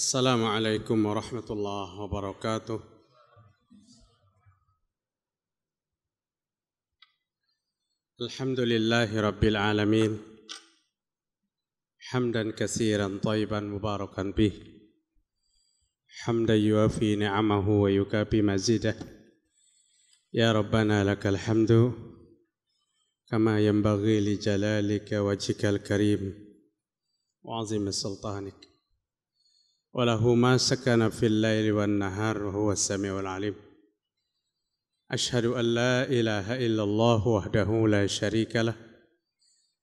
السلام عليكم ورحمة الله وبركاته الحمد لله رب العالمين حمدا كثيرا طيبا مباركا به حمدا يوفي نعمه ويكافي مزيده يا ربنا لك الحمد كما ينبغي لجلالك وجهك الكريم وعظيم سلطانك وله ما سكن في الليل والنهار وهو السميع العليم أشهد أن لا إله إلا الله وحده لا شريك له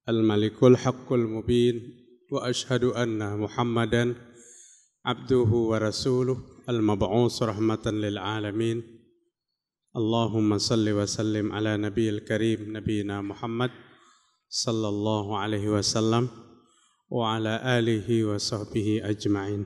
الملك الحق المبين وأشهد أن محمدا عبده ورسوله المبعوث رحمة للعالمين اللهم صل وسلم على نبي الكريم نبينا محمد صلى الله عليه وسلم وعلى آله وصحبه أجمعين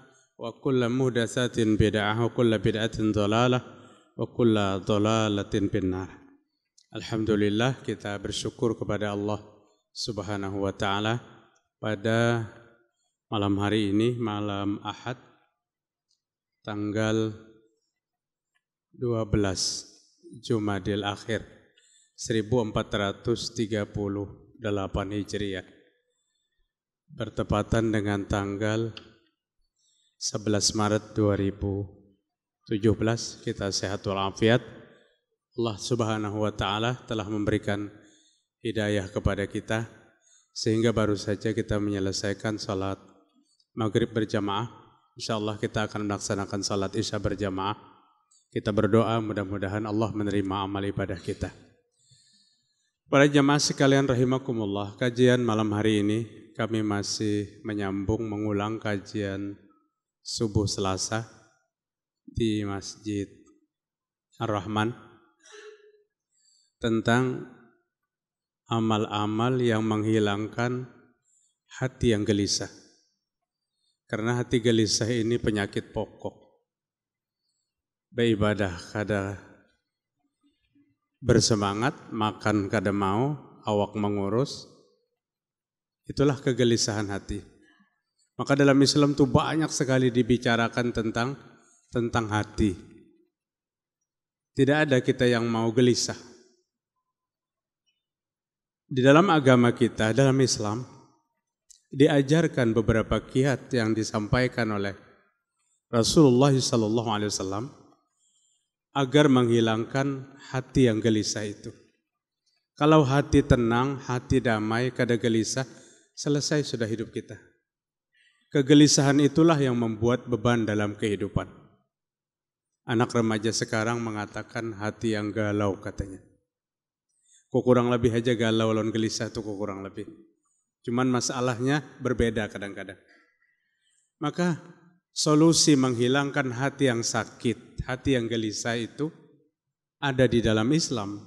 وكل bid'ah wa kulla بدعة ضلالة وكل ضلالة dhalalatin binnar Alhamdulillah kita bersyukur kepada Allah Subhanahu wa taala pada malam hari ini malam Ahad tanggal 12 Jumadil Akhir 1438 Hijriah bertepatan dengan tanggal 11 Maret 2017 kita sehat walafiat. Allah Subhanahu wa taala telah memberikan hidayah kepada kita sehingga baru saja kita menyelesaikan salat maghrib berjamaah. Insyaallah kita akan melaksanakan salat isya berjamaah. Kita berdoa mudah-mudahan Allah menerima amal ibadah kita. Para jemaah sekalian rahimakumullah, kajian malam hari ini kami masih menyambung mengulang kajian subuh Selasa di Masjid Ar-Rahman tentang amal-amal yang menghilangkan hati yang gelisah. Karena hati gelisah ini penyakit pokok. Beribadah kada bersemangat, makan kada mau, awak mengurus. Itulah kegelisahan hati. Maka dalam Islam itu banyak sekali dibicarakan tentang tentang hati. Tidak ada kita yang mau gelisah. Di dalam agama kita, dalam Islam, diajarkan beberapa kiat yang disampaikan oleh Rasulullah SAW agar menghilangkan hati yang gelisah itu. Kalau hati tenang, hati damai, kada gelisah, selesai sudah hidup kita. Kegelisahan itulah yang membuat beban dalam kehidupan. Anak remaja sekarang mengatakan hati yang galau katanya. Kok kurang lebih aja galau lawan gelisah tuh kok kurang lebih. Cuman masalahnya berbeda kadang-kadang. Maka solusi menghilangkan hati yang sakit, hati yang gelisah itu ada di dalam Islam.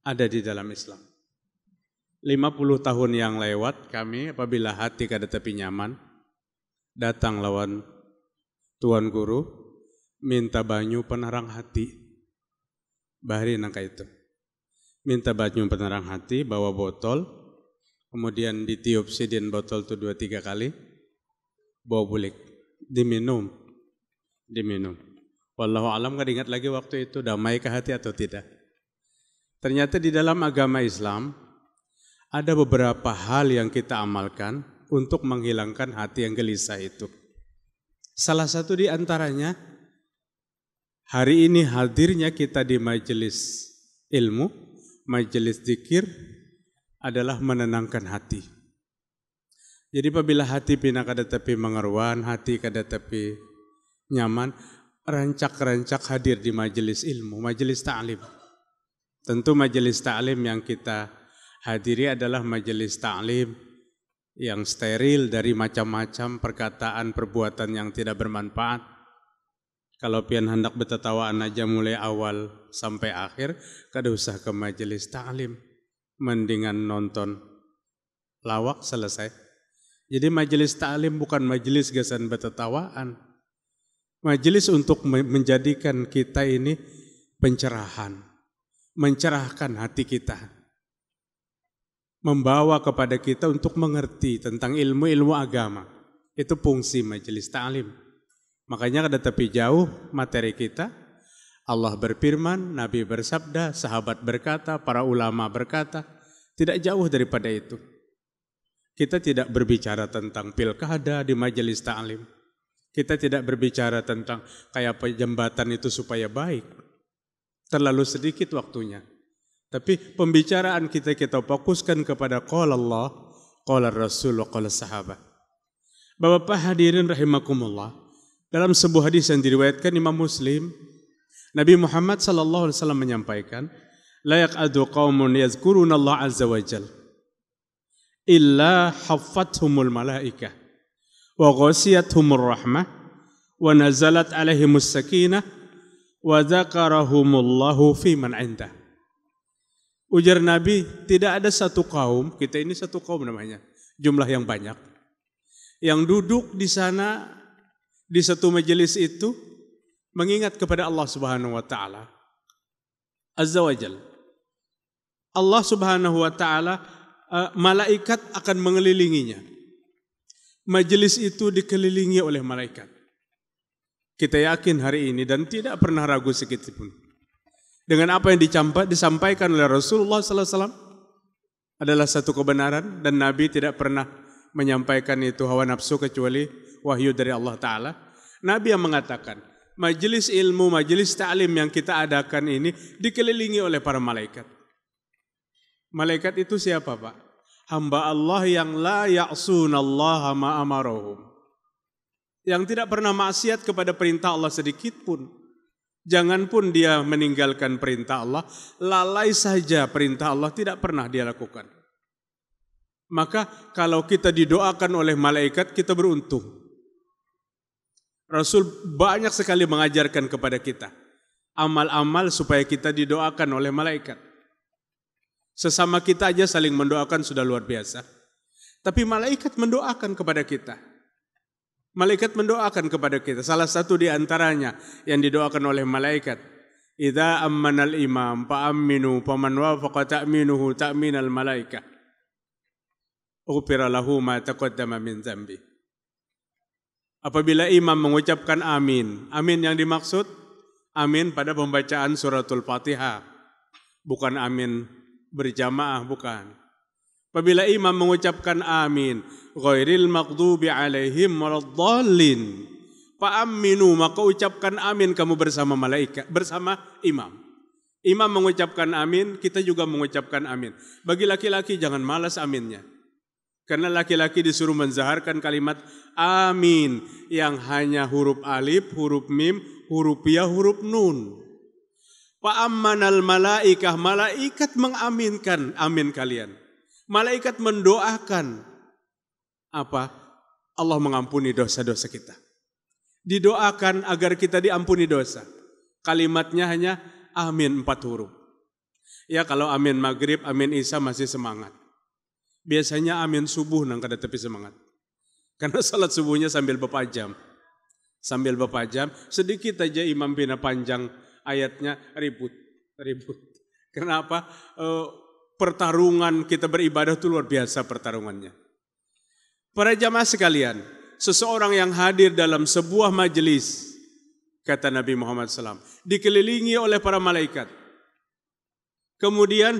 Ada di dalam Islam. 50 tahun yang lewat kami apabila hati kada tapi nyaman, datang lawan Tuan Guru, minta banyu penerang hati. Bahari nangka itu. Minta banyu penerang hati, bawa botol, kemudian ditiup sidin botol itu dua tiga kali, bawa bulik, diminum, diminum. Wallahu alam gak ingat lagi waktu itu damai ke hati atau tidak. Ternyata di dalam agama Islam ada beberapa hal yang kita amalkan untuk menghilangkan hati yang gelisah itu. Salah satu di antaranya hari ini hadirnya kita di majelis ilmu, majelis zikir adalah menenangkan hati. Jadi apabila hati pina kada tapi mengeruan, hati kada tapi nyaman, rancak-rancak hadir di majelis ilmu, majelis ta'lim. Tentu majelis ta'lim yang kita hadiri adalah majelis ta'lim yang steril dari macam-macam perkataan perbuatan yang tidak bermanfaat. Kalau pian hendak betetawaan aja mulai awal sampai akhir, kada usah ke majelis taklim. Mendingan nonton lawak selesai. Jadi majelis taklim bukan majelis gasan betetawaan. Majelis untuk menjadikan kita ini pencerahan. Mencerahkan hati kita membawa kepada kita untuk mengerti tentang ilmu-ilmu agama. Itu fungsi majelis ta'lim. Makanya ada tepi jauh materi kita. Allah berfirman, Nabi bersabda, sahabat berkata, para ulama berkata. Tidak jauh daripada itu. Kita tidak berbicara tentang pilkada di majelis ta'lim. Kita tidak berbicara tentang kayak jembatan itu supaya baik. Terlalu sedikit waktunya. Tapi pembicaraan kita kita fokuskan kepada qala Allah, qala Rasul, qala sahabat. Bapak-bapak hadirin rahimakumullah. Dalam sebuah hadis yang diriwayatkan Imam Muslim, Nabi Muhammad sallallahu alaihi wasallam menyampaikan, "La yaq'adu qaumun yazkuruna Allah azza wa jal illa haffathumul malaikah wa ghasiyatuhumur rahmah wa nazalat alaihimus sakinah wa dzakarahumullahu fi man 'indah." Ujar Nabi, tidak ada satu kaum, kita ini satu kaum namanya, jumlah yang banyak. Yang duduk di sana, di satu majelis itu, mengingat kepada Allah subhanahu wa ta'ala. Azza wa Jal. Allah subhanahu wa ta'ala, eh, malaikat akan mengelilinginya. Majelis itu dikelilingi oleh malaikat. Kita yakin hari ini dan tidak pernah ragu sedikit pun dengan apa yang dicampak disampaikan oleh Rasulullah SAW adalah satu kebenaran dan Nabi tidak pernah menyampaikan itu hawa nafsu kecuali wahyu dari Allah Ta'ala. Nabi yang mengatakan, majelis ilmu, majelis ta'lim yang kita adakan ini dikelilingi oleh para malaikat. Malaikat itu siapa Pak? Hamba Allah yang la Allah ma'amarohum. Yang tidak pernah maksiat kepada perintah Allah sedikit pun Jangan pun dia meninggalkan perintah Allah, lalai saja perintah Allah tidak pernah dia lakukan. Maka kalau kita didoakan oleh malaikat, kita beruntung. Rasul banyak sekali mengajarkan kepada kita amal-amal supaya kita didoakan oleh malaikat. Sesama kita aja saling mendoakan sudah luar biasa. Tapi malaikat mendoakan kepada kita. Malaikat mendoakan kepada kita. Salah satu di antaranya yang didoakan oleh malaikat. Idza ammanal imam aminu, faman wafaqa ta'minuhu ta'minal malaika. Ughfira lahu ma taqaddama min zambi. Apabila imam mengucapkan amin. Amin yang dimaksud amin pada pembacaan suratul Fatihah. Bukan amin berjamaah, bukan. Apabila imam mengucapkan amin, ghairil maghdubi alaihim Fa aminu, maka ucapkan amin kamu bersama malaikat, bersama imam. Imam mengucapkan amin, kita juga mengucapkan amin. Bagi laki-laki jangan malas aminnya. Karena laki-laki disuruh menzaharkan kalimat amin yang hanya huruf alif, huruf mim, huruf ya, huruf nun. ammanal malaikah, malaikat mengaminkan amin kalian. Malaikat mendoakan apa? Allah mengampuni dosa-dosa kita. Didoakan agar kita diampuni dosa. Kalimatnya hanya amin empat huruf. Ya kalau amin maghrib, amin isya masih semangat. Biasanya amin subuh nang kada tepi semangat. Karena salat subuhnya sambil bepajam. Sambil bepajam, sedikit aja imam bina panjang ayatnya ribut, ribut. Kenapa? Uh, pertarungan kita beribadah itu luar biasa pertarungannya. Para jamaah sekalian, seseorang yang hadir dalam sebuah majelis, kata Nabi Muhammad SAW, dikelilingi oleh para malaikat. Kemudian,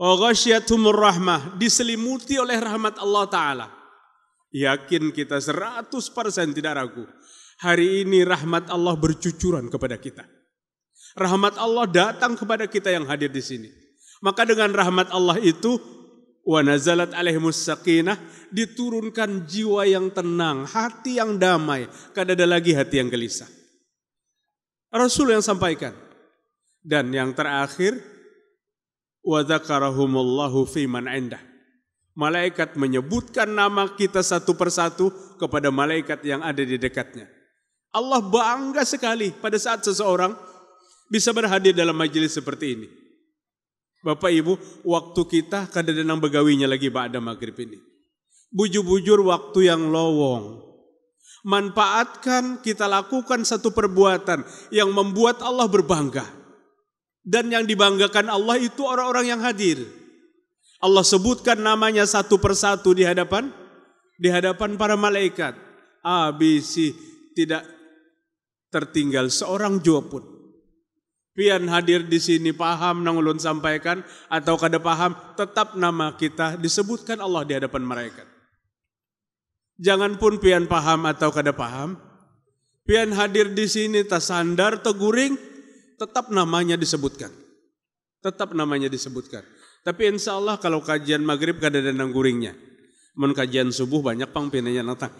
Oghasyatumur rahmah, diselimuti oleh rahmat Allah Ta'ala. Yakin kita 100% tidak ragu. Hari ini rahmat Allah bercucuran kepada kita. Rahmat Allah datang kepada kita yang hadir di sini. Maka dengan rahmat Allah itu wanazalat alaihimus diturunkan jiwa yang tenang, hati yang damai, kada ada lagi hati yang gelisah. Rasul yang sampaikan. Dan yang terakhir wa fi man indah. Malaikat menyebutkan nama kita satu persatu kepada malaikat yang ada di dekatnya. Allah bangga sekali pada saat seseorang bisa berhadir dalam majelis seperti ini. Bapak Ibu, waktu kita kadang-kadang kan begawinya lagi ada maghrib ini. Bujur-bujur waktu yang lowong. Manfaatkan kita lakukan satu perbuatan yang membuat Allah berbangga. Dan yang dibanggakan Allah itu orang-orang yang hadir. Allah sebutkan namanya satu persatu di hadapan di hadapan para malaikat. A, tidak tertinggal seorang jua pun pian hadir di sini paham nang ulun sampaikan atau kada paham tetap nama kita disebutkan Allah di hadapan mereka. Jangan pun pian paham atau kada paham, pian hadir di sini tasandar teguring tetap namanya disebutkan. Tetap namanya disebutkan. Tapi insya Allah kalau kajian maghrib kada ada nang guringnya. Mun kajian subuh banyak pang pinanya datang.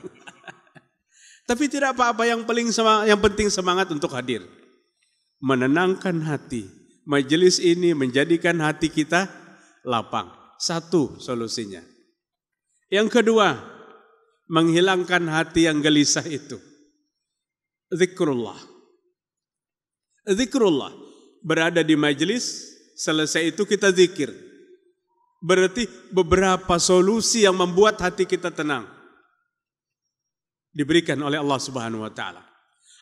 Tapi tidak apa-apa yang paling yang penting semangat untuk hadir menenangkan hati. Majelis ini menjadikan hati kita lapang. Satu solusinya. Yang kedua, menghilangkan hati yang gelisah itu. Zikrullah. Zikrullah. Berada di majelis, selesai itu kita zikir. Berarti beberapa solusi yang membuat hati kita tenang diberikan oleh Allah Subhanahu wa taala.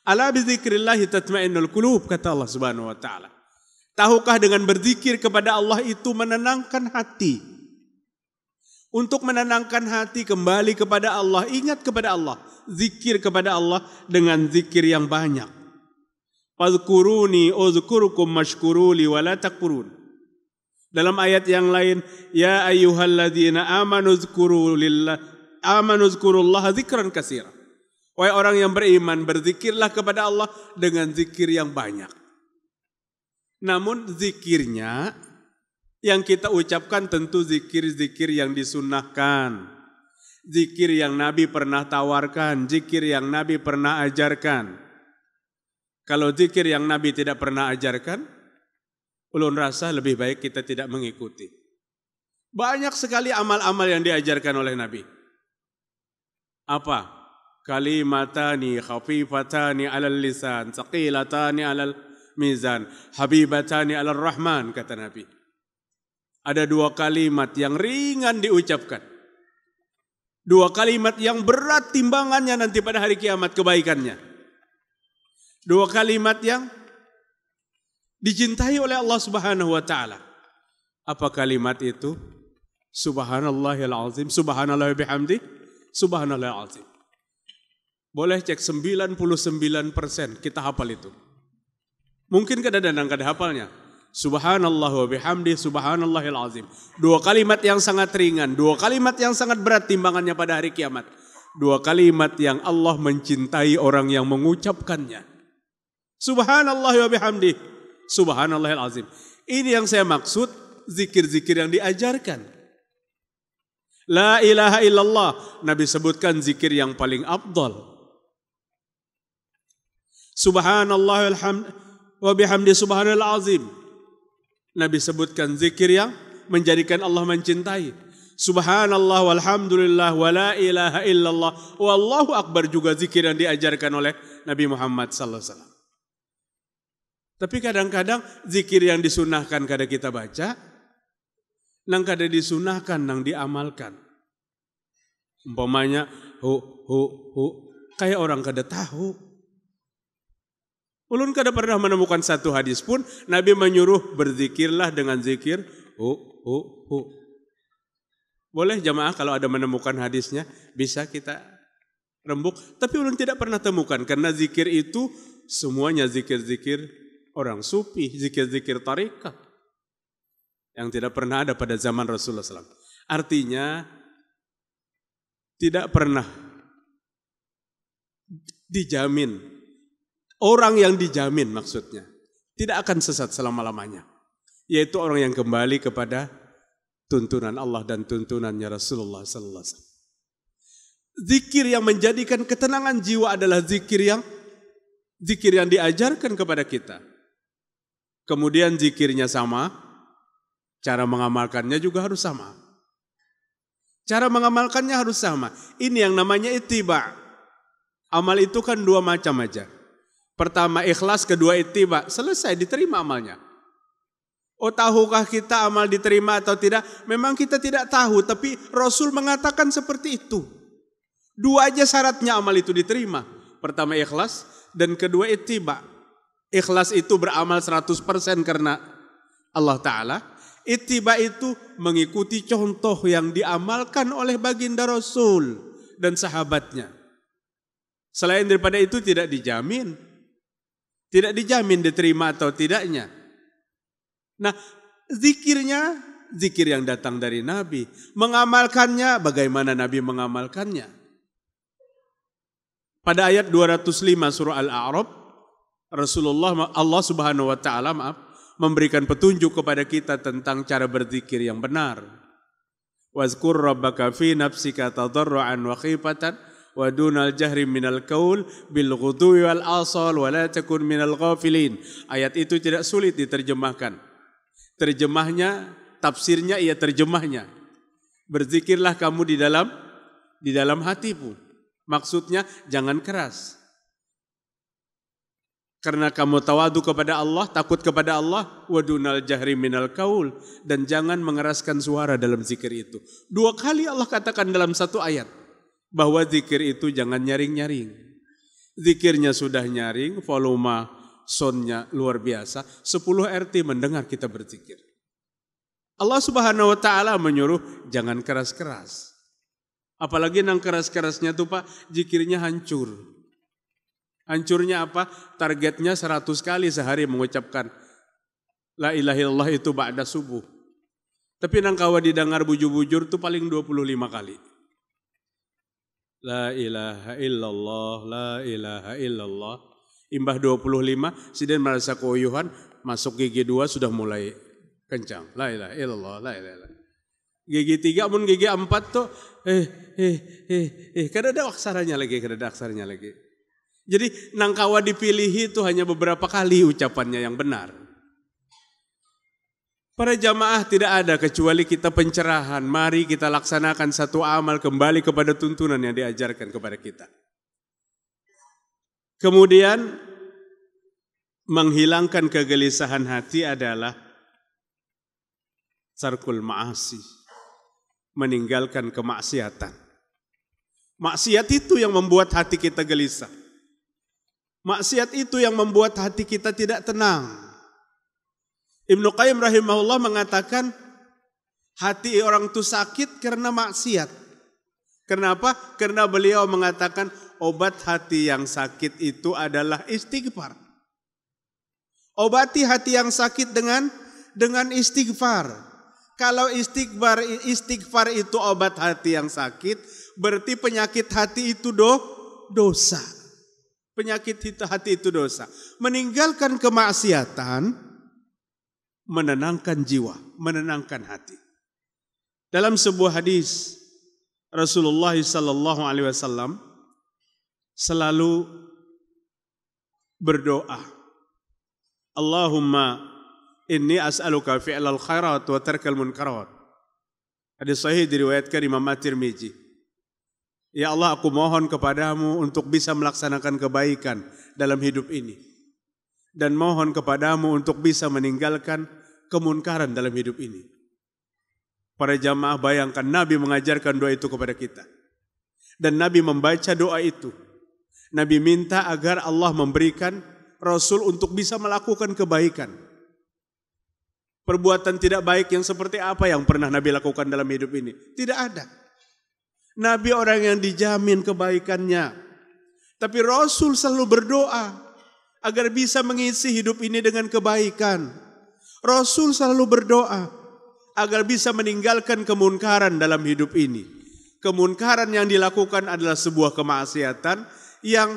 Ala bizikrillah tatmainnul qulub kata Allah Subhanahu wa taala. Tahukah dengan berzikir kepada Allah itu menenangkan hati? Untuk menenangkan hati kembali kepada Allah, ingat kepada Allah, zikir kepada Allah dengan zikir yang banyak. Fadkuruni uzkurukum mashkuruli wa la takfurun. Dalam ayat yang lain, ya ayyuhalladzina amanu zkuru amanu zkurullaha dzikran katsiran. Wahai orang yang beriman, berzikirlah kepada Allah dengan zikir yang banyak. Namun zikirnya yang kita ucapkan tentu zikir-zikir yang disunnahkan. Zikir yang Nabi pernah tawarkan, zikir yang Nabi pernah ajarkan. Kalau zikir yang Nabi tidak pernah ajarkan, ulun rasa lebih baik kita tidak mengikuti. Banyak sekali amal-amal yang diajarkan oleh Nabi. Apa? kalimatani khafifatani alal lisan, saqilatani alal mizan, habibatani alal rahman, kata Nabi. Ada dua kalimat yang ringan diucapkan. Dua kalimat yang berat timbangannya nanti pada hari kiamat kebaikannya. Dua kalimat yang dicintai oleh Allah Subhanahu wa taala. Apa kalimat itu? Subhanallahil azim, subhanallah bihamdi, subhanallahil azim. Boleh cek 99% kita hafal itu. Mungkin kadang-kadang kada hafalnya. Subhanallah wa bihamdi subhanallahil azim. Dua kalimat yang sangat ringan, dua kalimat yang sangat berat timbangannya pada hari kiamat. Dua kalimat yang Allah mencintai orang yang mengucapkannya. Subhanallah wa bihamdi subhanallahil azim. Ini yang saya maksud zikir-zikir yang diajarkan. La ilaha illallah. Nabi sebutkan zikir yang paling abdol. Subhanallah wa bihamdi subhanal azim. Nabi sebutkan zikir yang menjadikan Allah mencintai. Subhanallah walhamdulillah wa la ilaha illallah wallahu akbar juga zikir yang diajarkan oleh Nabi Muhammad sallallahu alaihi wasallam. Tapi kadang-kadang zikir yang disunahkan kada kita baca nang kada disunahkan nang diamalkan. Umpamanya hu hu hu kayak orang kada tahu. Ulun kada pernah menemukan satu hadis pun Nabi menyuruh berzikirlah dengan zikir hu hu hu. Boleh jamaah kalau ada menemukan hadisnya bisa kita rembuk, tapi ulun tidak pernah temukan karena zikir itu semuanya zikir-zikir orang sufi, zikir-zikir tarekat yang tidak pernah ada pada zaman Rasulullah SAW. Artinya tidak pernah dijamin Orang yang dijamin maksudnya. Tidak akan sesat selama-lamanya. Yaitu orang yang kembali kepada tuntunan Allah dan tuntunannya Rasulullah sallallahu Zikir yang menjadikan ketenangan jiwa adalah zikir yang zikir yang diajarkan kepada kita. Kemudian zikirnya sama, cara mengamalkannya juga harus sama. Cara mengamalkannya harus sama. Ini yang namanya itiba. Amal itu kan dua macam aja. Pertama ikhlas, kedua itiba. Selesai diterima amalnya. Oh tahukah kita amal diterima atau tidak? Memang kita tidak tahu, tapi Rasul mengatakan seperti itu. Dua aja syaratnya amal itu diterima. Pertama ikhlas dan kedua itiba. Ikhlas itu beramal 100% karena Allah Ta'ala. Itiba itu mengikuti contoh yang diamalkan oleh baginda Rasul dan sahabatnya. Selain daripada itu tidak dijamin tidak dijamin diterima atau tidaknya. Nah, zikirnya zikir yang datang dari Nabi. Mengamalkannya bagaimana Nabi mengamalkannya. Pada ayat 205 surah Al-A'raf, Rasulullah Allah Subhanahu wa taala maaf memberikan petunjuk kepada kita tentang cara berzikir yang benar. Wazkur rabbaka fi nafsika tadarruan wa khifatan ودون الجهر من القول بالغدو wal asal wa من الغافلين minal Ayat itu tidak sulit diterjemahkan. Terjemahnya, tafsirnya ia terjemahnya. Berzikirlah kamu di dalam di dalam hatimu. Maksudnya jangan keras. Karena kamu tawadu kepada Allah, takut kepada Allah, wadunal jahri minal kaul. Dan jangan mengeraskan suara dalam zikir itu. Dua kali Allah katakan dalam satu ayat bahwa zikir itu jangan nyaring-nyaring. Zikirnya sudah nyaring, volume sonnya luar biasa. 10 RT mendengar kita berzikir. Allah subhanahu wa ta'ala menyuruh jangan keras-keras. Apalagi nang keras-kerasnya tuh pak, zikirnya hancur. Hancurnya apa? Targetnya 100 kali sehari mengucapkan La ilaha illallah itu ba'da subuh. Tapi nang kawa didengar bujur-bujur tuh paling 25 kali. La ilaha illallah, la ilaha illallah. Imbah 25, Siden merasa keuyuhan, masuk gigi 2 sudah mulai kencang. La ilaha illallah, la ilaha illallah. Gigi 3 pun gigi 4 tuh eh eh eh eh kada ada aksaranya lagi, kada ada aksaranya lagi. Jadi nangkawa dipilih itu hanya beberapa kali ucapannya yang benar. Para jamaah tidak ada kecuali kita pencerahan. Mari kita laksanakan satu amal kembali kepada tuntunan yang diajarkan kepada kita. Kemudian menghilangkan kegelisahan hati adalah sarkul maasi, meninggalkan kemaksiatan. Maksiat itu yang membuat hati kita gelisah. Maksiat itu yang membuat hati kita tidak tenang. Ibnu Qayyim rahimahullah mengatakan hati orang itu sakit karena maksiat. Kenapa? Karena beliau mengatakan obat hati yang sakit itu adalah istighfar. Obati hati yang sakit dengan dengan istighfar. Kalau istighfar istighfar itu obat hati yang sakit, berarti penyakit hati itu do, dosa. Penyakit hati itu dosa. Meninggalkan kemaksiatan, menenangkan jiwa, menenangkan hati. Dalam sebuah hadis Rasulullah sallallahu alaihi wasallam selalu berdoa. Allahumma inni as'aluka fi'lal khairat wa tarkal munkarat. Hadis sahih diriwayatkan Imam At-Tirmizi. Ya Allah, aku mohon kepadamu untuk bisa melaksanakan kebaikan dalam hidup ini dan mohon kepadamu untuk bisa meninggalkan kemunkaran dalam hidup ini. Para jamaah bayangkan Nabi mengajarkan doa itu kepada kita. Dan Nabi membaca doa itu. Nabi minta agar Allah memberikan Rasul untuk bisa melakukan kebaikan. Perbuatan tidak baik yang seperti apa yang pernah Nabi lakukan dalam hidup ini? Tidak ada. Nabi orang yang dijamin kebaikannya. Tapi Rasul selalu berdoa agar bisa mengisi hidup ini dengan kebaikan. Rasul selalu berdoa agar bisa meninggalkan kemunkaran dalam hidup ini. Kemunkaran yang dilakukan adalah sebuah kemaksiatan yang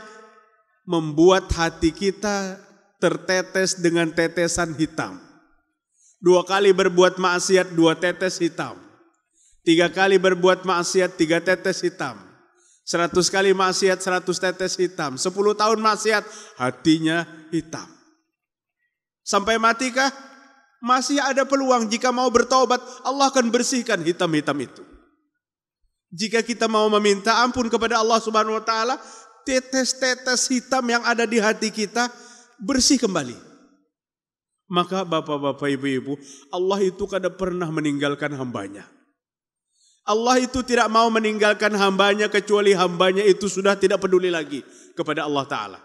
membuat hati kita tertetes dengan tetesan hitam. Dua kali berbuat maksiat, dua tetes hitam. Tiga kali berbuat maksiat, tiga tetes hitam Seratus kali maksiat, seratus tetes hitam. Sepuluh tahun maksiat, hatinya hitam. Sampai matikah? Masih ada peluang jika mau bertobat, Allah akan bersihkan hitam-hitam itu. Jika kita mau meminta ampun kepada Allah Subhanahu wa taala, tetes-tetes hitam yang ada di hati kita bersih kembali. Maka bapak-bapak, ibu-ibu, Allah itu kada pernah meninggalkan hambanya. Allah itu tidak mau meninggalkan hambanya kecuali hambanya itu sudah tidak peduli lagi kepada Allah Ta'ala.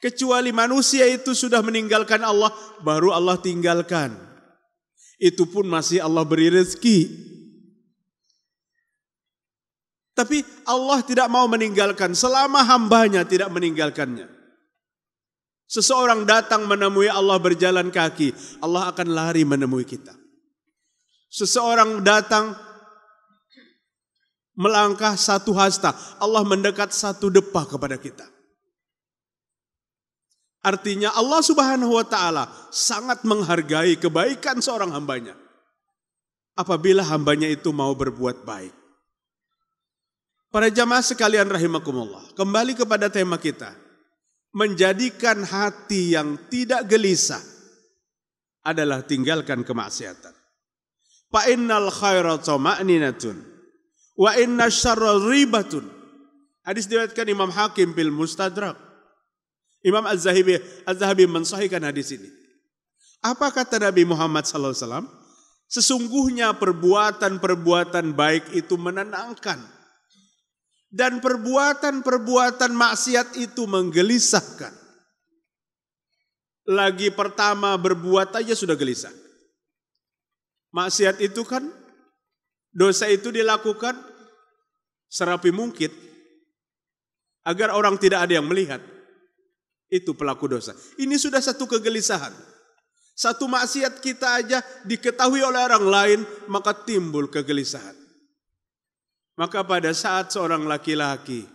Kecuali manusia itu sudah meninggalkan Allah, baru Allah tinggalkan. Itu pun masih Allah beri rezeki. Tapi Allah tidak mau meninggalkan selama hambanya tidak meninggalkannya. Seseorang datang menemui Allah berjalan kaki, Allah akan lari menemui kita. Seseorang datang melangkah satu hasta, Allah mendekat satu depa kepada kita. Artinya Allah subhanahu wa ta'ala sangat menghargai kebaikan seorang hambanya. Apabila hambanya itu mau berbuat baik. Para jamaah sekalian rahimakumullah. Kembali kepada tema kita. Menjadikan hati yang tidak gelisah adalah tinggalkan kemaksiatan. Fa'innal khaira toma'ninatun Wa inna syarra ribatun. Hadis diriwayatkan Imam Hakim bil Mustadrak. Imam Az-Zahabi Az-Zahabi mensahihkan hadis ini. Apa kata Nabi Muhammad Sallallahu Alaihi Wasallam Sesungguhnya perbuatan-perbuatan baik itu menenangkan. Dan perbuatan-perbuatan maksiat itu menggelisahkan. Lagi pertama berbuat aja sudah gelisah. Maksiat itu kan dosa itu dilakukan serapi mungkin agar orang tidak ada yang melihat. Itu pelaku dosa. Ini sudah satu kegelisahan. Satu maksiat kita aja diketahui oleh orang lain, maka timbul kegelisahan. Maka pada saat seorang laki-laki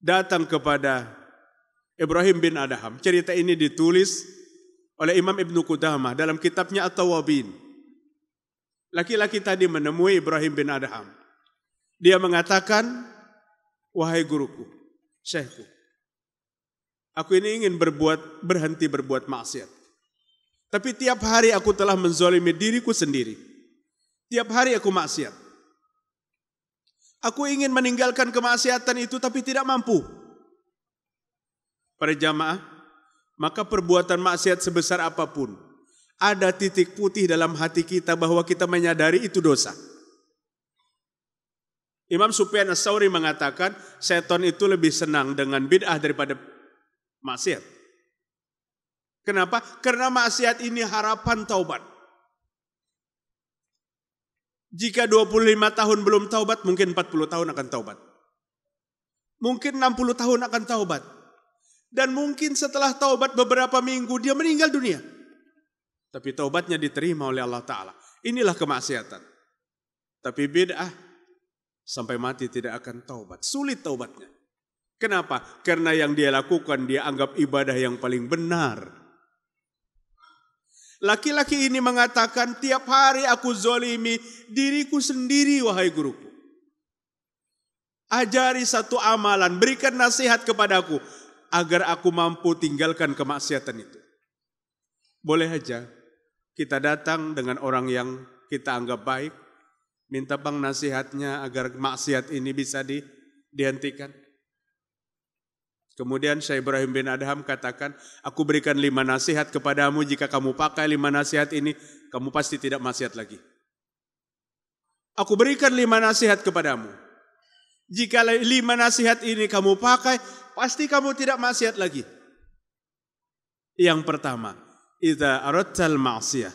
datang kepada Ibrahim bin Adham, cerita ini ditulis oleh Imam Ibn Qudamah dalam kitabnya At-Tawabin. Laki-laki tadi menemui Ibrahim bin Adham. Dia mengatakan, wahai guruku, syekhku, aku ini ingin berbuat berhenti berbuat maksiat. Tapi tiap hari aku telah menzolimi diriku sendiri. Tiap hari aku maksiat. Aku ingin meninggalkan kemaksiatan itu tapi tidak mampu. Para jamaah, maka perbuatan maksiat sebesar apapun, ada titik putih dalam hati kita bahwa kita menyadari itu dosa. Imam Sufyan As-Sauri mengatakan setan itu lebih senang dengan bid'ah daripada maksiat. Kenapa? Karena maksiat ini harapan taubat. Jika 25 tahun belum taubat, mungkin 40 tahun akan taubat. Mungkin 60 tahun akan taubat. Dan mungkin setelah taubat beberapa minggu dia meninggal dunia. Tapi taubatnya diterima oleh Allah Ta'ala. Inilah kemaksiatan. Tapi bid'ah sampai mati tidak akan taubat. Sulit taubatnya. Kenapa? Karena yang dia lakukan dia anggap ibadah yang paling benar. Laki-laki ini mengatakan tiap hari aku zolimi diriku sendiri wahai guruku. Ajari satu amalan, berikan nasihat kepadaku agar aku mampu tinggalkan kemaksiatan itu. Boleh aja kita datang dengan orang yang kita anggap baik, minta bang nasihatnya agar maksiat ini bisa di, dihentikan. Kemudian Syekh Ibrahim bin Adham katakan, aku berikan lima nasihat kepadamu, jika kamu pakai lima nasihat ini, kamu pasti tidak maksiat lagi. Aku berikan lima nasihat kepadamu. Jika lima nasihat ini kamu pakai, pasti kamu tidak maksiat lagi. Yang pertama, Idza aradtal ma'siyah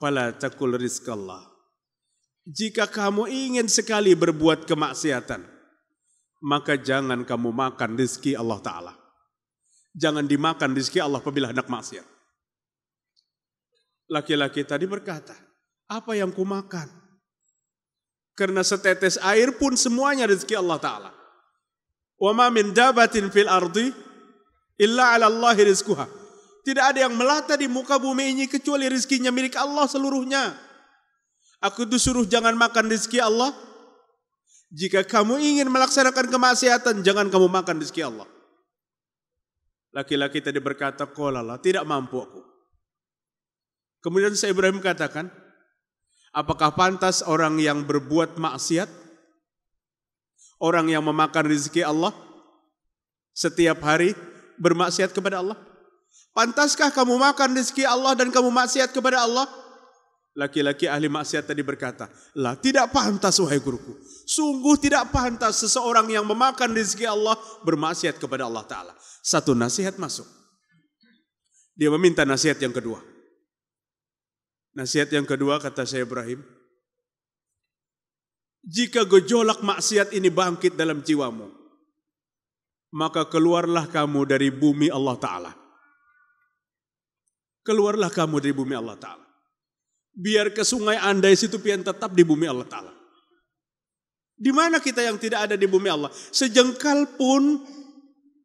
fala takul rizqallah. Jika kamu ingin sekali berbuat kemaksiatan, maka jangan kamu makan rizki Allah Ta'ala. Jangan dimakan rizki Allah apabila hendak maksiat. Laki-laki tadi berkata, apa yang ku makan? Karena setetes air pun semuanya rezeki Allah Ta'ala. Wa ma min dabatin fil ardi illa ala Allahi rizkuha. Tidak ada yang melata di muka bumi ini kecuali rizkinya milik Allah seluruhnya. Aku itu suruh jangan makan rizki Allah. Jika kamu ingin melaksanakan kemaksiatan, jangan kamu makan rizki Allah. Laki-laki tadi berkata, kolala, tidak mampu aku. Kemudian saya Ibrahim katakan, apakah pantas orang yang berbuat maksiat, orang yang memakan rizki Allah, setiap hari bermaksiat kepada Allah? Pantaskah kamu makan rezeki Allah dan kamu maksiat kepada Allah? Laki-laki ahli maksiat tadi berkata, Lah tidak pantas wahai guruku. Sungguh tidak pantas seseorang yang memakan rezeki Allah bermaksiat kepada Allah Ta'ala. Satu nasihat masuk. Dia meminta nasihat yang kedua. Nasihat yang kedua kata saya Ibrahim. Jika gejolak maksiat ini bangkit dalam jiwamu. Maka keluarlah kamu dari bumi Allah Ta'ala Keluarlah kamu dari bumi Allah Ta'ala. Biar ke sungai andai situ pian tetap di bumi Allah Ta'ala. Di mana kita yang tidak ada di bumi Allah? Sejengkal pun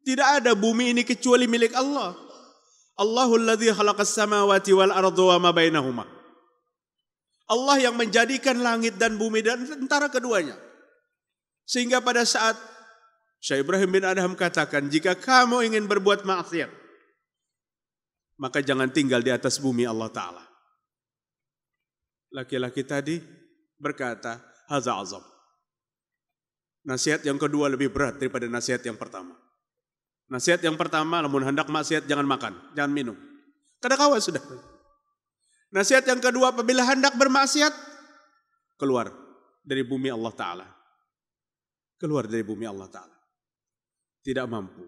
tidak ada bumi ini kecuali milik Allah. Allahul ladzi khalaqas samawati wal ardu wa ma Allah yang menjadikan langit dan bumi dan antara keduanya. Sehingga pada saat Syekh Ibrahim bin Adham katakan, jika kamu ingin berbuat maksiat, maka jangan tinggal di atas bumi Allah Ta'ala. Laki-laki tadi berkata, Haza azam. Nasihat yang kedua lebih berat daripada nasihat yang pertama. Nasihat yang pertama, namun hendak maksiat jangan makan, jangan minum. Kada kawa sudah. Nasihat yang kedua, apabila hendak bermaksiat, keluar dari bumi Allah Ta'ala. Keluar dari bumi Allah Ta'ala. Tidak mampu.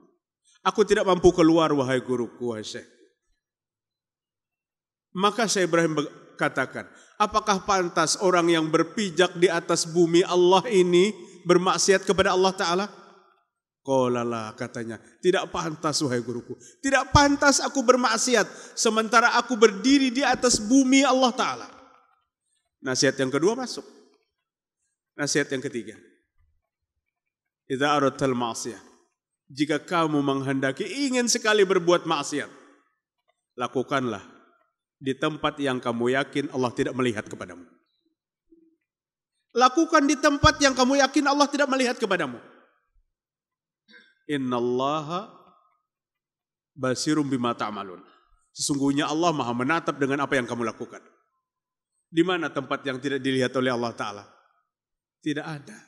Aku tidak mampu keluar, wahai guruku, wahai syekh. Maka saya Ibrahim katakan, apakah pantas orang yang berpijak di atas bumi Allah ini bermaksiat kepada Allah Ta'ala? Kolala katanya, tidak pantas wahai guruku. Tidak pantas aku bermaksiat sementara aku berdiri di atas bumi Allah Ta'ala. Nasihat yang kedua masuk. Nasihat yang ketiga. arut aradtal maksiat. Jika kamu menghendaki ingin sekali berbuat maksiat, lakukanlah di tempat yang kamu yakin Allah tidak melihat kepadamu. Lakukan di tempat yang kamu yakin Allah tidak melihat kepadamu. Inna Allah basirum bima ta'malun. Sesungguhnya Allah Maha menatap dengan apa yang kamu lakukan. Di mana tempat yang tidak dilihat oleh Allah taala? Tidak ada.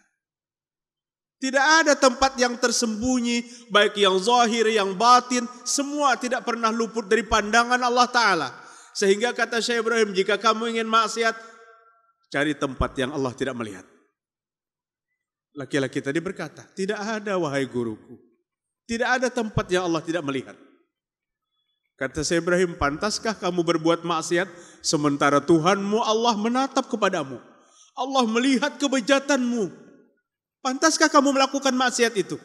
Tidak ada tempat yang tersembunyi, baik yang zahir, yang batin, semua tidak pernah luput dari pandangan Allah taala. Sehingga kata Syekh Ibrahim, jika kamu ingin maksiat, cari tempat yang Allah tidak melihat. Laki-laki tadi berkata, tidak ada wahai guruku. Tidak ada tempat yang Allah tidak melihat. Kata Syekh Ibrahim, pantaskah kamu berbuat maksiat sementara Tuhanmu Allah menatap kepadamu? Allah melihat kebejatanmu. Pantaskah kamu melakukan maksiat itu?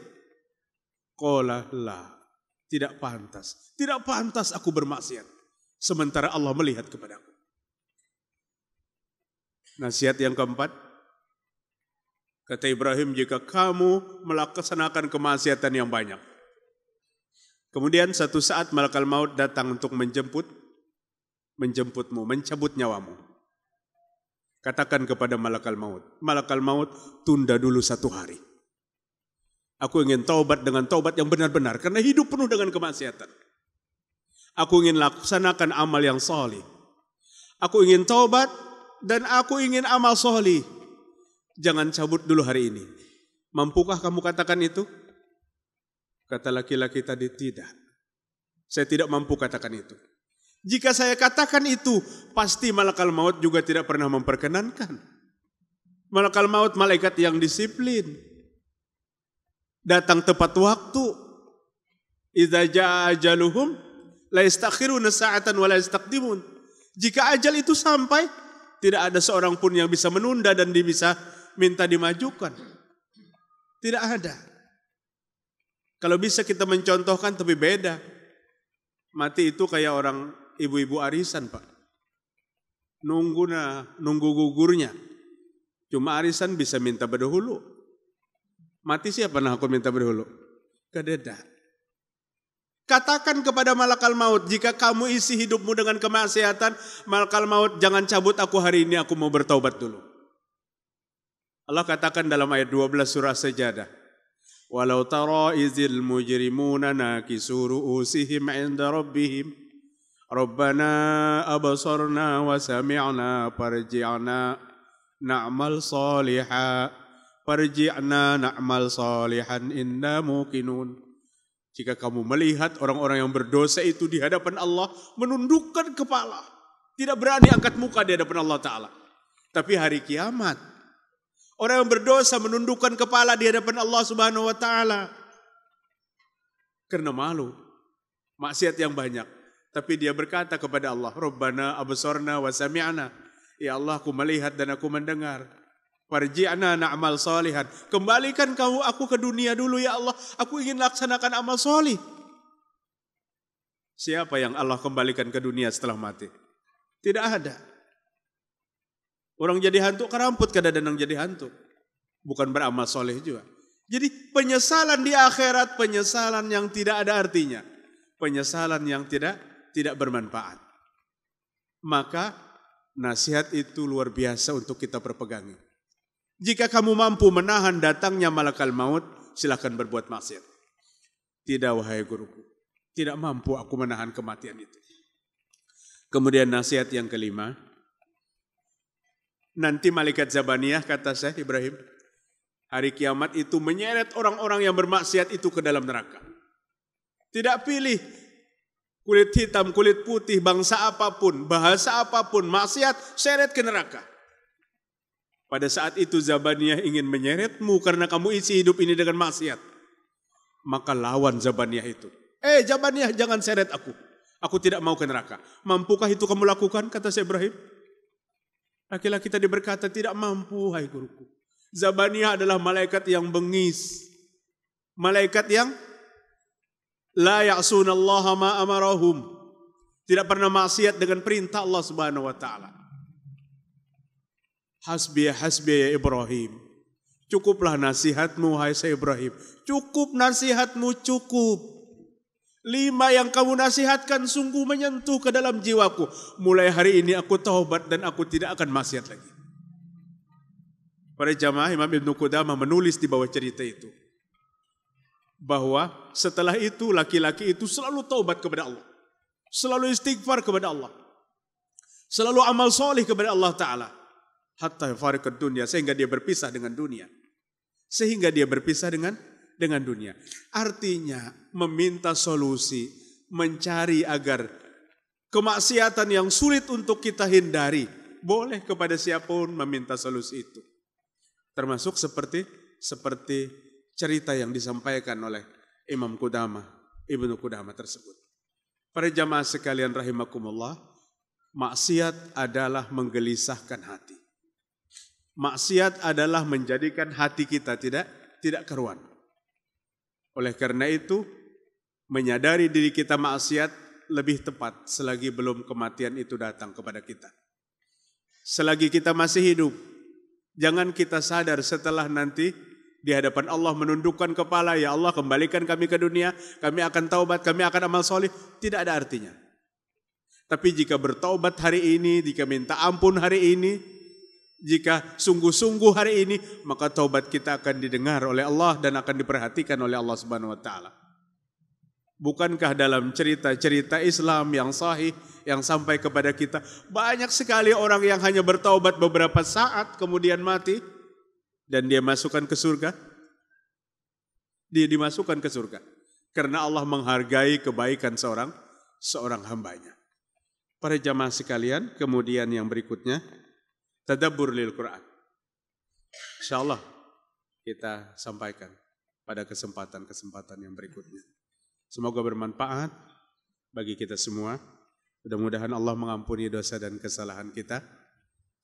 Kolahlah, Tidak pantas. Tidak pantas aku bermaksiat sementara Allah melihat kepadaku. Nasihat yang keempat, kata Ibrahim, jika kamu melaksanakan kemaksiatan yang banyak, kemudian satu saat malaikat maut datang untuk menjemput, menjemputmu, mencabut nyawamu. Katakan kepada malakal maut, malakal maut tunda dulu satu hari. Aku ingin taubat dengan taubat yang benar-benar karena hidup penuh dengan kemaksiatan. Aku ingin laksanakan amal yang soli. Aku ingin taubat dan aku ingin amal soli. Jangan cabut dulu hari ini. Mampukah kamu katakan itu? Kata laki-laki tadi tidak. Saya tidak mampu katakan itu. Jika saya katakan itu, pasti malakal maut juga tidak pernah memperkenankan. Malakal maut malaikat yang disiplin. Datang tepat waktu. Iza jaa jaluhum. La sa'atan wa Jika ajal itu sampai, tidak ada seorang pun yang bisa menunda dan bisa minta dimajukan. Tidak ada. Kalau bisa kita mencontohkan tapi beda. Mati itu kayak orang ibu-ibu arisan, Pak. Nunggu nah, nunggu gugurnya. Cuma arisan bisa minta berdahulu. Mati siapa nah aku minta berdahulu? Kededa. Katakan kepada malakal maut, jika kamu isi hidupmu dengan kemaksiatan, malakal maut jangan cabut aku hari ini, aku mau bertaubat dulu. Allah katakan dalam ayat 12 surah sejadah. Walau tara izil mujrimuna nakisuru usihim inda rabbihim. Rabbana abasarna wa sami'na parji'na na'mal saliha. Parji'na na'mal salihan inna mukinun. Jika kamu melihat orang-orang yang berdosa itu di hadapan Allah menundukkan kepala, tidak berani angkat muka di hadapan Allah taala. Tapi hari kiamat orang yang berdosa menundukkan kepala di hadapan Allah Subhanahu wa taala karena malu. Maksiat yang banyak. Tapi dia berkata kepada Allah, Rabbana Abasorna wa sami'ana. Ya Allah, aku melihat dan aku mendengar. Warji'na na'mal solihan. Kembalikan kamu aku ke dunia dulu ya Allah. Aku ingin laksanakan amal solih. Siapa yang Allah kembalikan ke dunia setelah mati? Tidak ada. Orang jadi hantu keramput kadang-kadang jadi hantu. Bukan beramal soleh juga. Jadi penyesalan di akhirat penyesalan yang tidak ada artinya. Penyesalan yang tidak tidak bermanfaat. Maka nasihat itu luar biasa untuk kita perpegangin. Jika kamu mampu menahan datangnya malakal maut, silahkan berbuat maksiat. Tidak wahai guruku, tidak mampu aku menahan kematian itu. Kemudian nasihat yang kelima, nanti malaikat Zabaniyah kata Syekh Ibrahim, hari kiamat itu menyeret orang-orang yang bermaksiat itu ke dalam neraka. Tidak pilih kulit hitam, kulit putih, bangsa apapun, bahasa apapun, maksiat, seret ke neraka. Pada saat itu Zabaniyah ingin menyeretmu karena kamu isi hidup ini dengan maksiat. Maka lawan Zabaniyah itu. Eh Zabaniyah jangan seret aku. Aku tidak mau ke neraka. Mampukah itu kamu lakukan? Kata Syekh Ibrahim. Laki-laki tadi tidak mampu hai guruku. Zabaniyah adalah malaikat yang bengis. Malaikat yang la ya'sunallaha ma amarahum. Tidak pernah maksiat dengan perintah Allah Subhanahu wa taala. Hasbi hasbi ya Ibrahim. Cukuplah nasihatmu, hai saya Ibrahim. Cukup nasihatmu, cukup. Lima yang kamu nasihatkan sungguh menyentuh ke dalam jiwaku. Mulai hari ini aku taubat dan aku tidak akan maksiat lagi. Para jamaah Imam Ibn Qudamah menulis di bawah cerita itu. Bahwa setelah itu laki-laki itu selalu taubat kepada Allah. Selalu istighfar kepada Allah. Selalu amal soleh kepada Allah Ta'ala hatta ke dunia sehingga dia berpisah dengan dunia. Sehingga dia berpisah dengan dengan dunia. Artinya meminta solusi, mencari agar kemaksiatan yang sulit untuk kita hindari boleh kepada siapapun meminta solusi itu. Termasuk seperti seperti cerita yang disampaikan oleh Imam Kudama, Ibnu Kudama tersebut. Para jamaah sekalian rahimakumullah, maksiat adalah menggelisahkan hati. Maksiat adalah menjadikan hati kita tidak tidak keruan. Oleh karena itu, menyadari diri kita maksiat lebih tepat selagi belum kematian itu datang kepada kita. Selagi kita masih hidup, jangan kita sadar setelah nanti di hadapan Allah menundukkan kepala, ya Allah kembalikan kami ke dunia, kami akan taubat, kami akan amal soleh, tidak ada artinya. Tapi jika bertaubat hari ini, jika minta ampun hari ini, jika sungguh-sungguh hari ini, maka taubat kita akan didengar oleh Allah dan akan diperhatikan oleh Allah Subhanahu wa taala. Bukankah dalam cerita-cerita Islam yang sahih yang sampai kepada kita banyak sekali orang yang hanya bertaubat beberapa saat kemudian mati dan dia masukkan ke surga? Dia dimasukkan ke surga karena Allah menghargai kebaikan seorang seorang hambanya. Para jamaah sekalian, kemudian yang berikutnya Tadabur lil Quran. Insya Allah kita sampaikan pada kesempatan-kesempatan yang berikutnya. Semoga bermanfaat bagi kita semua. Mudah-mudahan Allah mengampuni dosa dan kesalahan kita.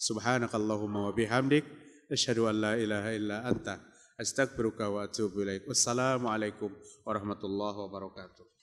Subhanakallahumma wa bihamdik. Asyadu an la ilaha illa anta. Astagfiruka wa atubu ilaik. Wassalamualaikum warahmatullahi wabarakatuh.